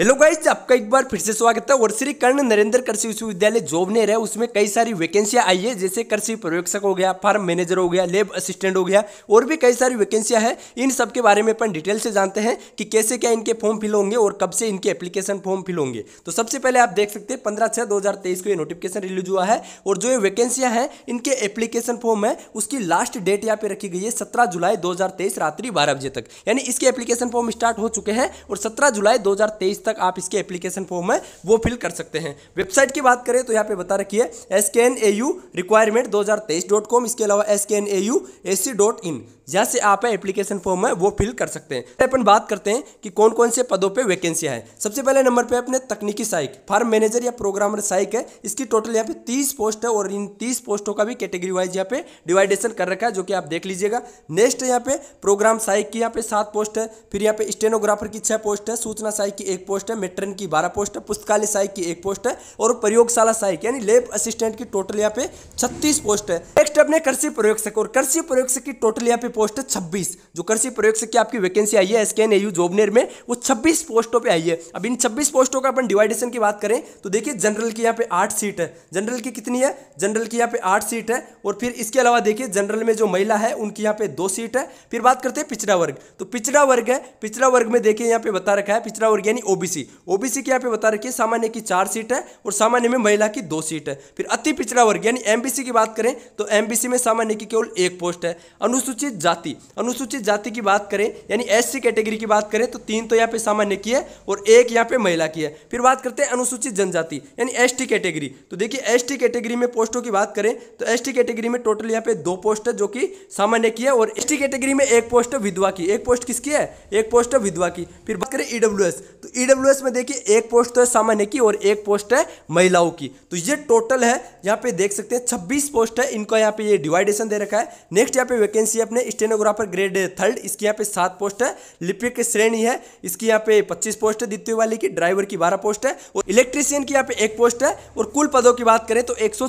hello guys आपका एक बार फिर से स्वागत है और श्री कर्ण नरेंद्र कृषि विश्वविद्यालय जोबनेर है उसमें कई सारी वैकेंसियां आई है जैसे कृषि पर्यवेक्षक हो गया फार्म मैनेजर हो गया लेब असिस्टेंट हो गया और भी कई सारी वैकेंसियां हैं इन सब के बारे में अपन डिटेल से जानते हैं कि कैसे क्या इनके फॉर्म फिल होंगे और कब से इनके एप्लीकेशन फॉर्म फिल होंगे तो सबसे पहले आप देख सकते हैं पंद्रह छः दो को ये नोटिफिकेशन रिलीज हुआ है और जो ये वैकेंसियाँ हैं इनके एप्लीकेशन फॉर्म है उसकी लास्ट डेट यहाँ पे रखी गई है सत्रह जुलाई दो रात्रि बारह बजे तक यानी इसके एप्लीकेशन फॉर्म स्टार्ट हो चुके हैं और सत्रह जुलाई दो तक आप इसके एप्लीकेशन फॉर्म है वो फिल कर सकते हैं वेबसाइट की बात करें तो यहाँ पे बता रखी है S K N A you requirement दो इसके अलावा S K N A U A C dot in जैसे आप एप्लीकेशन फॉर्म है वो फिल कर सकते हैं तो अपन बात करते हैं कि कौन कौन से पदों पर वैकेंसी है सबसे पहले नंबर पर अपने तकनीकी सहायक फार्म मैनेजर या प्रोग्रामर सहायक है इसकी टोटल यहाँ पे तीस पोस्ट है और इन तीस पोस्टों का भी कैटेगरी वाइज यहाँ पे डिवाइडेशन कर रखा है जो कि आप देख लीजिएगा नेक्स्ट यहाँ पे प्रोग्राम सहायक की यहाँ पे सात पोस्ट है फिर यहाँ पे स्टेनोग्राफर की छह पोस्ट है सूचना सहायक की एक पोस्ट है मेट्रन की बारह पोस्ट है पुस्तकालय सहायक की एक पोस्ट है और प्रयोगशाला सहायक यानी लेब असिस्टेंट की टोटल यहाँ पे छत्तीस पोस्ट है नेक्स्ट अपने कृषि प्रयोगशक और कृषि प्रयोगशक की टोटल यहाँ पे पोस्ट है छब्बीस जो कृषि प्रयोग से क्या आपकी वैकेंसी आई है S K N AU Jobner में वो छब्बीस पोस्टों पर आई है अब इन छब्बीस पोस्टों का अपन डिवाइडेशन की बात करें तो देखिए जनरल की यहाँ पे आठ सीट है जनरल की कितनी है जनरल की यहाँ पे आठ सीट है और फिर इसके अलावा देखिए जनरल में जो महिला है उनकी यहाँ पे दो सीट है फिर बात करते हैं पिछड़ा वर्ग तो पिछड़ा वर्ग है पिछड़ा वर्ग में देखिए यहाँ पे बता रखा है पिछड़ा वर्ग यानी ओबीसी ओबीसी की यहाँ पे बता रखी है सामान्य की चार सीट है और सामान्य में महिला की दो सीट है फिर अति पिछड़ा वर्ग यानी एमबीसी की बात करें तो एमबीसी में सामान्य की केवल एक पोस्ट है अनुसूचित जाति अनुसूचित जाति की बात करें यानी एस कैटेगरी की बात करें तो तीन तो यहाँ पे सामान्य की है और एक यहाँ पे महिला की है फिर बात करते हैं अनुसूचित जनजाति यानी एस कैटेगरी तो देखिए एस कैटेगरी में पोस्टों की बात करें तो एस कैटेगरी में टोटल यहाँ पे दो पोस्ट है जो कि सामान्य की है और एस कैटेगरी में एक पोस्ट विधवा की एक पोस्ट किसकी है एक पोस्ट विधवा की फिर बात करें ईडब्ल्यू e तो ईडब्ल्यू e में देखिए एक पोस्ट तो है सामान्य की और एक पोस्ट है महिलाओं की तो ये टोटल है यहाँ पे देख सकते हैं छब्बीस पोस्ट है इनका यहाँ पे ये डिवाइडेशन दे रखा है नेक्स्ट यहाँ पे वैकेंसी अपने स्टेनोग्राफर ग्रेड थर्ड इसकी यहाँ पे सात पोस्ट है लिपिक श्रेणी है इसकी यहाँ पे पच्चीस पोस्ट है द्वितीय वाली की ड्राइवर की बारह पोस्ट है और इलेक्ट्रीशियन की यहाँ पे एक पोस्ट है और कुल पदों की बात करें तो एक सौ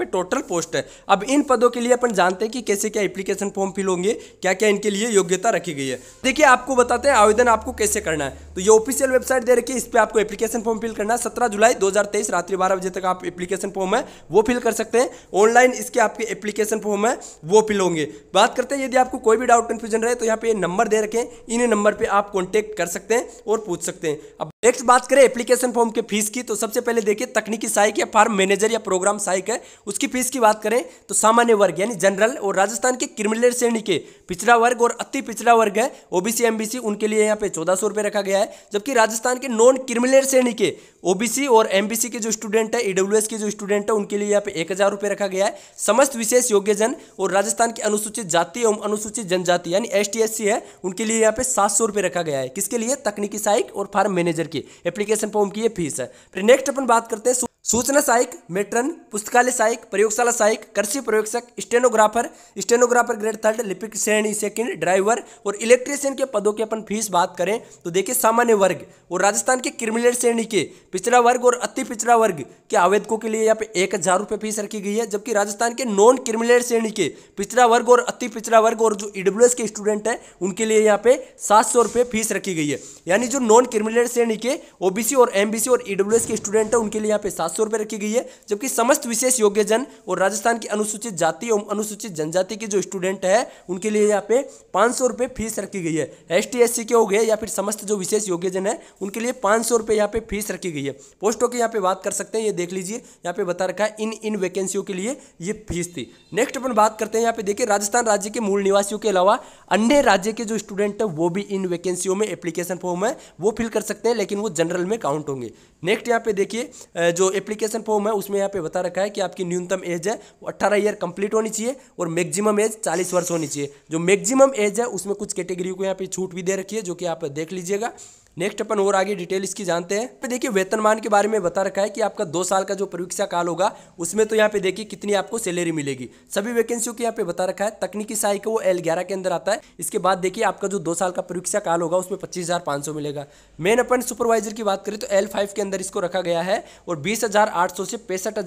पे टोटल पोस्ट है अब इन पदों के लिए अपन जानते हैं कि कैसे क्या एप्लीकेशन फॉर्म फिल होंगे क्या क्या इनके लिए योग्यता रखी गई है देखिए आपको बताते हैं आवेदन आपको कैसे करना है तो ये ऑफिशियल वेबसाइट दे रखी है इस पर आपको एप्लीकेशन फॉर्म फिल करना है सत्रह जुलाई दो रात्रि बारह बजे तक आप एप्लीकेशन फॉर्म है वो फिल कर सकते हैं ऑनलाइन इसके आपके एप्लीकेशन फॉर्म है वो फिल होंगे बात करते हैं यदि आपको कोई भी डाउट कन्फ्यूजन रहे तो यहाँ पे नंबर दे रखें इन्हें नंबर पर आप कॉन्टैक्ट कर सकते हैं और पूछ सकते हैं अब नेक्स्ट तो बात करें एप्लीकेशन फॉर्म के फीस की तो सबसे पहले देखिए तकनीकी सहायक या फार्म मैनेजर या प्रोग्राम सहायक है उसकी फीस की बात करें तो सामान्य वर्ग यानी जनरल और राजस्थान के क्रिमिनल श्रेणी के पिछड़ा वर्ग और अति पिछड़ा वर्ग है ओबीसी एमबीसी उनके लिए यहाँ पे चौदह सौ रुपये रखा गया है जबकि राजस्थान के नॉन क्रिमिनल श्रेणी के ओबीसी और एमबीसी के जो स्टूडेंट है ईडब्ल्यू के जो स्टूडेंट है उनके लिए यहाँ पे एक हज़ार रुपये रखा गया है समस्त विशेष योग्यजन और राजस्थान के अनुसूचित जाति एवं अनुसूचित जनजाति यानी एस है उनके लिए यहाँ पे सात सौ रखा गया है किसके लिए तकनीकी सहायक और फार्म मैनेजर की एप्लीकेशन फॉर्म की ये फीस है फिर नेक्स्ट अपन बात करते हैं सूचना सहायक मेट्रन पुस्तकालय सहायक प्रयोगशाला सहायक कृषि प्रयोगशक स्टेनोग्राफर स्टेनोग्राफर ग्रेड थर्ड लिपिक श्रेणी सेकंड ड्राइवर और इलेक्ट्रीशियन के पदों की अपन फीस बात करें तो देखिए सामान्य वर्ग और राजस्थान के क्रिमिनल श्रेणी के पिछड़ा वर्ग और अति पिछड़ा वर्ग के आवेदकों के लिए यहाँ पे एक हज़ार रुपये फीस रखी गई है जबकि राजस्थान के नॉन क्रिमिनल श्रेणी के पिछड़ा वर्ग और अति पिछड़ा वर्ग और जो ईडब्ल्यू e के स्टूडेंट हैं उनके लिए यहाँ पे सात सौ रुपये फीस रखी गई है यानी जो नॉन क्रिमिनल श्रेणी के ओबीसी और एमबीसी और ईडब्ल्यू e के स्टूडेंट हैं उनके लिए यहाँ पे सात सौ रुपये रखी गई है जबकि समस्त विशेष योग्य जन और राजस्थान की अनुसूचित जाति और अनुसूचित जनजाति के जो स्टूडेंट है उनके लिए यहाँ पे पाँच सौ रुपये फीस रखी गई है एस टी के हो गए या फिर समस्त जो विशेष योग्यजन है उनके लिए पाँच सौ रुपये यहाँ पे फीस रखी गई है पोस्टों की यहाँ पे बात कर सकते हैं ये देख लीजिए यहाँ पे बता रखा है इन इन वैकेंसियों के लिए ये फीस थी नेक्स्ट अपन बात करते हैं यहाँ पे देखिए राजस्थान राज्य के मूल निवासियों के अलावा अन्य राज्य के जो स्टूडेंट है वो भी इन वैकेंसियों में एप्लीकेशन फॉर्म है वो फिल कर सकते हैं लेकिन वो जनरल में काउंट होंगे नेक्स्ट यहाँ पे देखिए जो एप्लीकेशन फॉर्म है उसमें यहाँ पे बता रखा है कि आपकी न्यूनतम एज है वो अट्ठारह ईयर कंप्लीट होनी चाहिए और मैक्सिमम एज चालीस वर्ष होनी चाहिए जो मैक्सिमम एज है उसमें कुछ कैटेगरी को यहाँ पे छूट भी दे रखी है जो कि आप देख लीजिएगा नेक्स्ट अपन और आगे डिटेल इसकी जानते हैं पे देखिए वेतनमान के बारे में बता रखा है कि आपका दो साल का जो परीक्षा काल होगा उसमें तो यहाँ पे देखिए कितनी आपको सैलरी मिलेगी सभी वैकेंसियों के यहाँ पे बता रखा है तकनीकी सहायक वो एल ग्यारह के अंदर आता है इसके बाद देखिए आपका जो दो साल का परीक्षा काल होगा उसमें पच्चीस मिलेगा मेन अपन सुपरवाइजर की बात करें तो एल के अंदर इसको रखा गया है और बीस से पैंसठ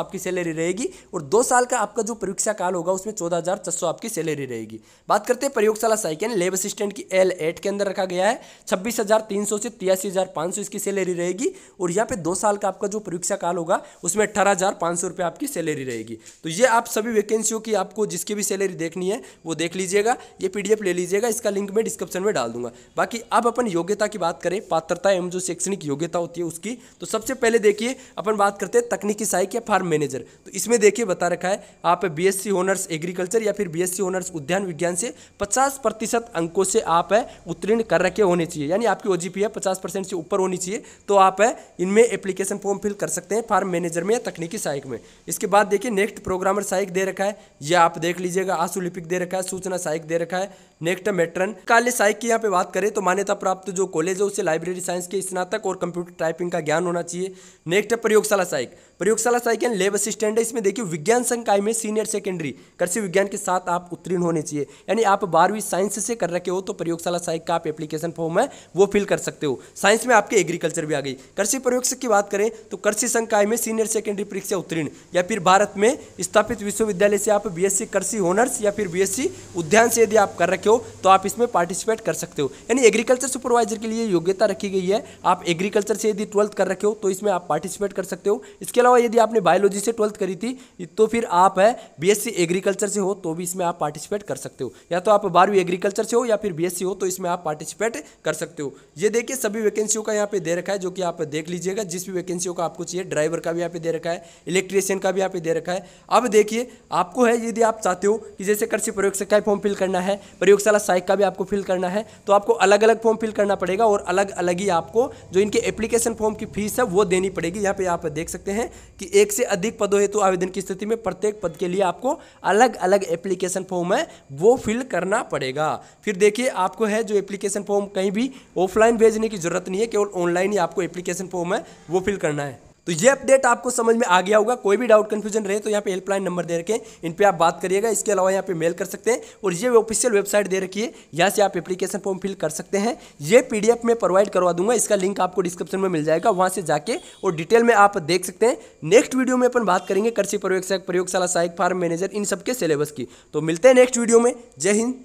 आपकी सैलरी रहेगी और दो साल का आपका जो परीक्षा काल होगा उसमें चौदह आपकी सैलरी रहेगी बात करते हैं प्रयोगशाला सहायक लेब असिस्टेंट की एल के अंदर रखा गया है छब्बीस हज़ार तीन सौ से तिरासी हज़ार पाँच सौ इसकी सैलरी रहेगी और यहाँ पे दो साल का आपका जो परीक्षा काल होगा उसमें अट्ठारह हज़ार पाँच सौ रुपये आपकी सैलरी रहेगी तो ये आप सभी वैकेंसियों की आपको जिसकी भी सैलरी देखनी है वो देख लीजिएगा ये पीडीएफ ले लीजिएगा इसका लिंक मैं डिस्क्रिप्शन में डाल दूंगा बाकी अब अपन योग्यता की बात करें पात्रता एवं जो शैक्षणिक योग्यता होती है उसकी तो सबसे पहले देखिए अपन बात करते हैं तकनीकी सहायक या फार्म मैनेजर तो इसमें देखिए बता रखा है आप बीएससी ऑनर्स एग्रीकल्चर या फिर बीएससी ऑनर्स उद्यान विज्ञान से पचास प्रतिशत अंकों से आप उत्तीर्ण कर रखे होने चाहिए यानी आपकी आपकी ओ है पचास परसेंट से ऊपर होनी चाहिए तो आप इनमें एप्लीकेशन फॉर्म फिल कर सकते हैं फार्म मैनेजर में या तकनीकी सहायक में इसके बाद देखिए नेक्स्ट प्रोग्रामर सहायक दे रखा है यह आप देख लीजिएगा आंसू लिपिक दे रखा है सूचना सहायक दे रखा है नेक्स्ट मेट्रन काले सहायक की यहाँ पे बात करें तो मान्यता प्राप्त जो कॉलेज है उसे लाइब्रेरी साइंस के स्नातक और कंप्यूटर टाइपिंग का ज्ञान होना चाहिए नेक्स्ट प्रयोगशाला सहायक प्रयोगशाला सहायक यानी लेब असिस्टेंट है इसमें देखिए विज्ञान संकाय में सीनियर सेकेंडरी कृषि विज्ञान के साथ आप उत्तीर्ण होने चाहिए यानी आप बारहवीं साइंस से कर रखे हो तो प्रयोगशाला सहायक का आप एप्लीकेशन फॉर्म है वो फिल फिल कर सकते हो साइंस में आपके एग्रीकल्चर भी आ गई कृषि प्रयोग की बात करें तो कृषि संकाय में सीनियर सेकेंडरी परीक्षा उत्तीर्ण या फिर भारत में स्थापित विश्वविद्यालय से आप बीएससी कृषि ऑनर्स या फिर बीएससी उद्यान से यदि आप कर रखे हो तो आप इसमें पार्टिसिपेट कर सकते हो यानी एग्रीकल्चर सुपरवाइजर के लिए योग्यता रखी गई है आप एग्रीकल्चर से यदि ट्वेल्थ कर रखे हो तो इसमें आप पार्टिसिपेट कर सकते हो इसके अलावा यदि आपने बायोलॉजी से ट्वेल्थ करी थी तो फिर आप है बीएससी एग्रीकल्चर से हो तो भी इसमें आप पार्टिसिपेट कर सकते हो या तो आप बारहवीं एग्रीकल्चर से हो या फिर सी हो तो इसमें आप पार्टिसिपेट कर सकते हो ये देखिए सभी वैकेंसियों का यहाँ पे दे रखा है जो कि आप देख लीजिएगा जिस भी वैकेंसियों का आपको चाहिए ड्राइवर का भी यहाँ पे दे रखा है इलेक्ट्रीशियन का भी यहाँ पे दे रखा है अब देखिए आपको है यदि आप चाहते हो कि जैसे कृषि प्रयोगशाला का फॉर्म फिल करना है प्रयोगशाला साइक का भी आपको फिल करना है तो आपको अलग अलग फॉर्म फिल करना पड़ेगा और अलग अलग ही आपको जो इनके एप्लीकेशन फॉर्म की फीस है वो देनी पड़ेगी यहाँ पे आप देख सकते हैं कि एक से अधिक पदों हेतु आवेदन की स्थिति में प्रत्येक पद के लिए आपको अलग अलग एप्लीकेशन फॉर्म है वो फिल करना पड़ेगा फिर देखिए आपको है जो एप्लीकेशन फॉर्म कहीं भी ऑफलाइन ऑफलाइन भेजने की जरूरत नहीं है केवल ऑनलाइन ही आपको एप्लीकेशन फॉर्म है वो फिल करना है तो ये अपडेट आपको समझ में आ गया होगा कोई भी डाउट कंफ्यूजन रहे तो यहाँ पे हेल्पलाइन नंबर दे रखें इन पर आप बात करिएगा इसके अलावा यहाँ पे मेल कर सकते हैं और ये ऑफिशियल वेबसाइट दे रखी है यहाँ से आप एप्लीकेशन फॉर्म फिल कर सकते हैं ये पीडीएफ में प्रोवाइड करवा दूंगा इसका लिंक आपको डिस्क्रिप्शन में मिल जाएगा वहाँ से जाके और डिटेल में आप देख सकते हैं नेक्स्ट वीडियो में अपन बात करेंगे कृषि प्रयोगशाला प्रयोगशाला सहायक फार्म मैनेजर इन सबके सिलेबस की तो मिलते हैं नेक्स्ट वीडियो में जय हिंद